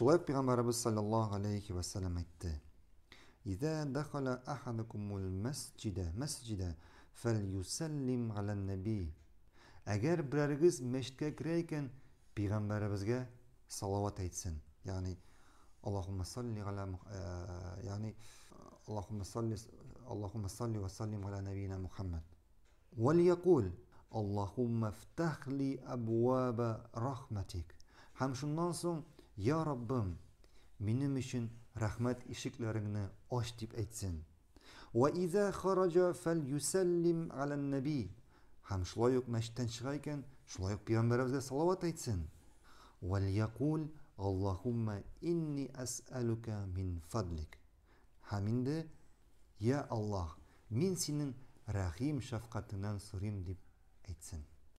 Шулай ук Пайгамбарыбыз саллаллаху алейхи ва саллям әйтте: "Идә дахала ахадукум аль-масджид, масджид, фалиусаллим аль-наби". Әгәр берәрегез мәчеткә керә икән, Пайгамбарыбызгә салават әйтсен. Ягъни Аллаһумма салли аля ягъни Аллаһумма салли Аллаһумма салли ва саллим аля набина Мухаммад. Ва лийкул Аллаһумма фтахли абваба рахматик. Һәм шуннан соң Я Роббым, минем өчен рәхмәт ишекләреңне аш дип әйтсен. Ва иза хараҗа фал юсаллим алан наби. Хәм шулай ук мәчтән чыга икән, шулай ук пәйгамбәребезгә салават әйтсен. Ва якул инни асалука мин фадлик. Хәм инде я Аллах, мин синең рахим шафкатыңнан сурим дип